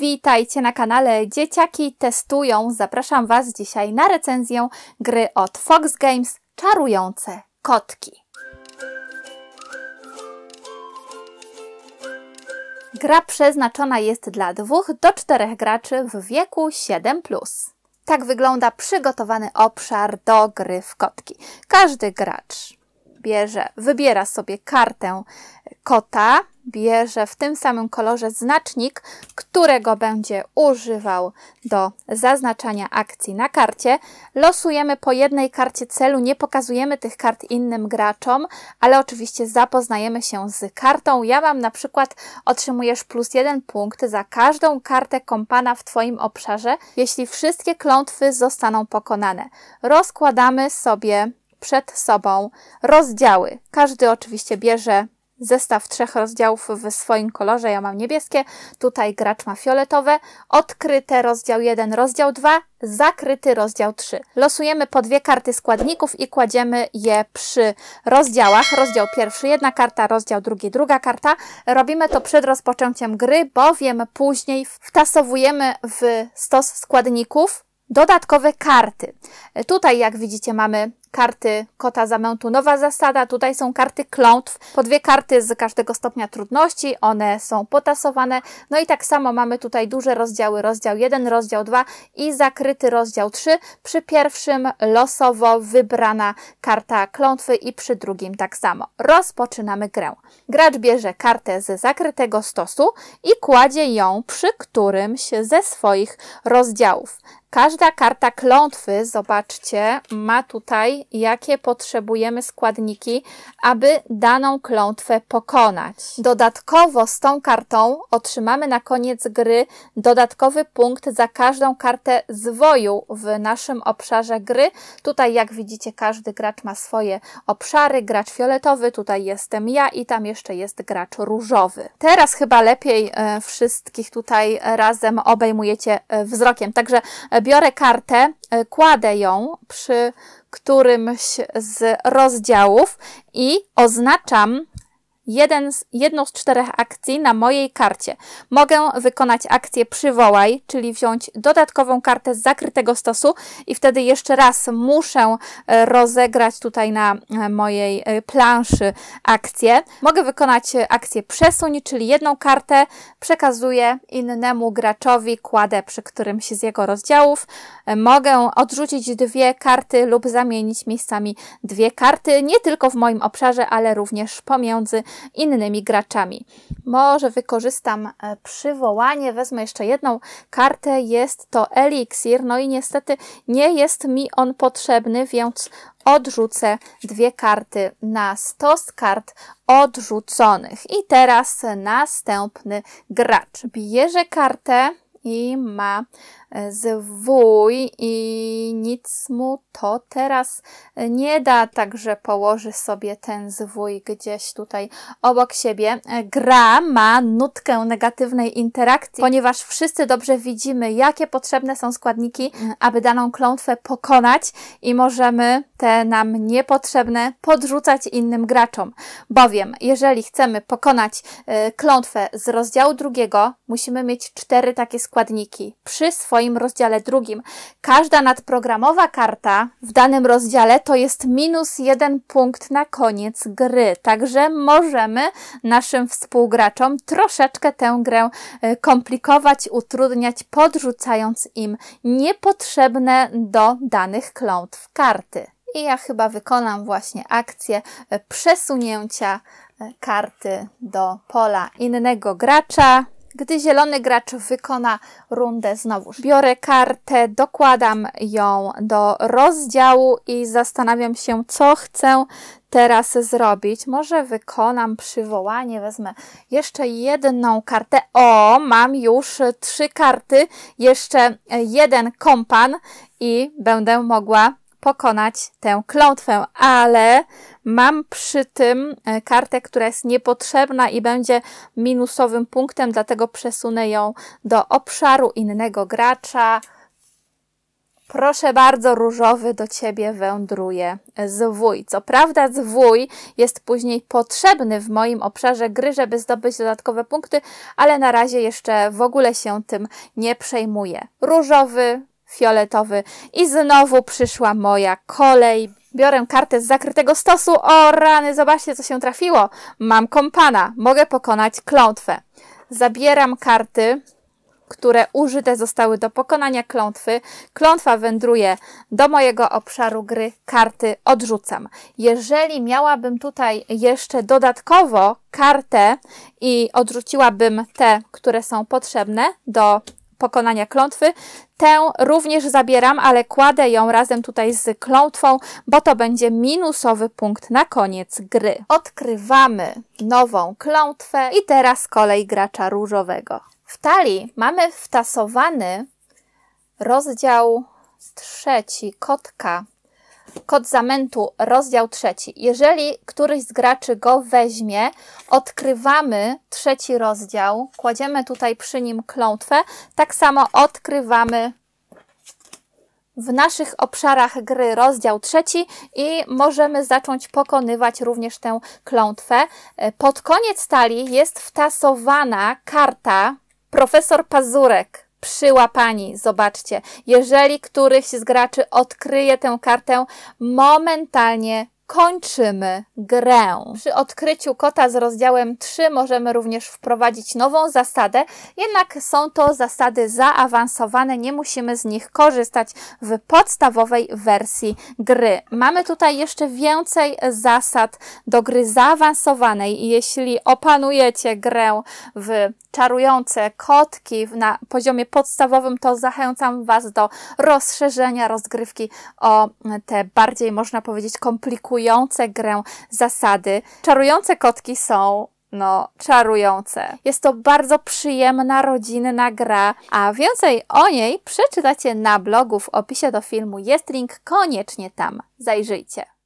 Witajcie na kanale Dzieciaki Testują. Zapraszam Was dzisiaj na recenzję gry od Fox Games Czarujące Kotki. Gra przeznaczona jest dla dwóch do czterech graczy w wieku 7+. Tak wygląda przygotowany obszar do gry w kotki. Każdy gracz bierze, wybiera sobie kartę kota, bierze w tym samym kolorze znacznik, którego będzie używał do zaznaczania akcji na karcie. Losujemy po jednej karcie celu, nie pokazujemy tych kart innym graczom, ale oczywiście zapoznajemy się z kartą. Ja mam na przykład, otrzymujesz plus jeden punkt za każdą kartę kompana w Twoim obszarze, jeśli wszystkie klątwy zostaną pokonane. Rozkładamy sobie przed sobą rozdziały. Każdy oczywiście bierze zestaw trzech rozdziałów w swoim kolorze. Ja mam niebieskie, tutaj gracz ma fioletowe. Odkryte rozdział 1, rozdział 2, zakryty rozdział 3. Losujemy po dwie karty składników i kładziemy je przy rozdziałach. Rozdział pierwszy jedna karta, rozdział drugi druga karta. Robimy to przed rozpoczęciem gry, bowiem później wtasowujemy w stos składników dodatkowe karty. Tutaj, jak widzicie, mamy karty kota zamętu. Nowa zasada, tutaj są karty klątw, po dwie karty z każdego stopnia trudności, one są potasowane. No i tak samo mamy tutaj duże rozdziały, rozdział 1, rozdział 2 i zakryty rozdział 3. Przy pierwszym losowo wybrana karta klątwy i przy drugim tak samo. Rozpoczynamy grę. Gracz bierze kartę z zakrytego stosu i kładzie ją przy którymś ze swoich rozdziałów. Każda karta klątwy, zobaczcie, ma tutaj jakie potrzebujemy składniki, aby daną klątwę pokonać. Dodatkowo z tą kartą otrzymamy na koniec gry dodatkowy punkt za każdą kartę zwoju w naszym obszarze gry. Tutaj jak widzicie każdy gracz ma swoje obszary, gracz fioletowy, tutaj jestem ja i tam jeszcze jest gracz różowy. Teraz chyba lepiej e, wszystkich tutaj razem obejmujecie e, wzrokiem, także e, biorę kartę, e, kładę ją przy którymś z rozdziałów i oznaczam jeden z, jedną z czterech akcji na mojej karcie. Mogę wykonać akcję przywołaj, czyli wziąć dodatkową kartę z zakrytego stosu i wtedy jeszcze raz muszę e, rozegrać tutaj na e, mojej e, planszy akcję. Mogę wykonać akcję przesuń, czyli jedną kartę przekazuję innemu graczowi, kładę przy którymś z jego rozdziałów. Mogę odrzucić dwie karty lub zamienić miejscami dwie karty, nie tylko w moim obszarze, ale również pomiędzy innymi graczami. Może wykorzystam e, przywołanie, wezmę jeszcze jedną kartę, jest to eliksir, no i niestety nie jest mi on potrzebny, więc odrzucę dwie karty na stos kart odrzuconych. I teraz następny gracz bierze kartę, i ma e, zwój i nic mu to teraz e, nie da, także położy sobie ten zwój gdzieś tutaj obok siebie. E, gra ma nutkę negatywnej interakcji, ponieważ wszyscy dobrze widzimy, jakie potrzebne są składniki, aby daną klątwę pokonać i możemy te nam niepotrzebne podrzucać innym graczom. Bowiem, jeżeli chcemy pokonać klątwę z rozdziału drugiego, musimy mieć cztery takie składniki, składniki przy swoim rozdziale drugim. Każda nadprogramowa karta w danym rozdziale to jest minus jeden punkt na koniec gry, także możemy naszym współgraczom troszeczkę tę grę y, komplikować, utrudniać, podrzucając im niepotrzebne do danych klątw karty. I ja chyba wykonam właśnie akcję y, przesunięcia y, karty do pola innego gracza. Gdy zielony gracz wykona rundę znowu, biorę kartę, dokładam ją do rozdziału i zastanawiam się, co chcę teraz zrobić. Może wykonam przywołanie, wezmę jeszcze jedną kartę. O, mam już trzy karty, jeszcze jeden kompan i będę mogła pokonać tę klątwę, ale mam przy tym e, kartę, która jest niepotrzebna i będzie minusowym punktem, dlatego przesunę ją do obszaru innego gracza. Proszę bardzo, różowy do ciebie wędruje zwój. Co prawda, zwój jest później potrzebny w moim obszarze gry, żeby zdobyć dodatkowe punkty, ale na razie jeszcze w ogóle się tym nie przejmuję. Różowy fioletowy. I znowu przyszła moja kolej. Biorę kartę z zakrytego stosu. O rany, zobaczcie co się trafiło. Mam kompana. Mogę pokonać klątwę. Zabieram karty, które użyte zostały do pokonania klątwy. Klątwa wędruje do mojego obszaru gry. Karty odrzucam. Jeżeli miałabym tutaj jeszcze dodatkowo kartę i odrzuciłabym te, które są potrzebne do pokonania klątwy. Tę również zabieram, ale kładę ją razem tutaj z klątwą, bo to będzie minusowy punkt na koniec gry. Odkrywamy nową klątwę i teraz kolej gracza różowego. W talii mamy wtasowany rozdział trzeci kotka Kod zamętu, rozdział trzeci. Jeżeli któryś z graczy go weźmie, odkrywamy trzeci rozdział, kładziemy tutaj przy nim klątwę, tak samo odkrywamy w naszych obszarach gry rozdział trzeci i możemy zacząć pokonywać również tę klątwę. E, pod koniec talii jest wtasowana karta profesor Pazurek przyłapani. Zobaczcie, jeżeli któryś z graczy odkryje tę kartę, momentalnie kończymy grę. Przy odkryciu kota z rozdziałem 3 możemy również wprowadzić nową zasadę, jednak są to zasady zaawansowane, nie musimy z nich korzystać w podstawowej wersji gry. Mamy tutaj jeszcze więcej zasad do gry zaawansowanej. I Jeśli opanujecie grę w czarujące kotki na poziomie podstawowym, to zachęcam Was do rozszerzenia rozgrywki o te bardziej, można powiedzieć, komplikowane blokujące grę zasady. Czarujące kotki są no, czarujące. Jest to bardzo przyjemna, rodzinna gra, a więcej o niej przeczytacie na blogu w opisie do filmu. Jest link, koniecznie tam zajrzyjcie.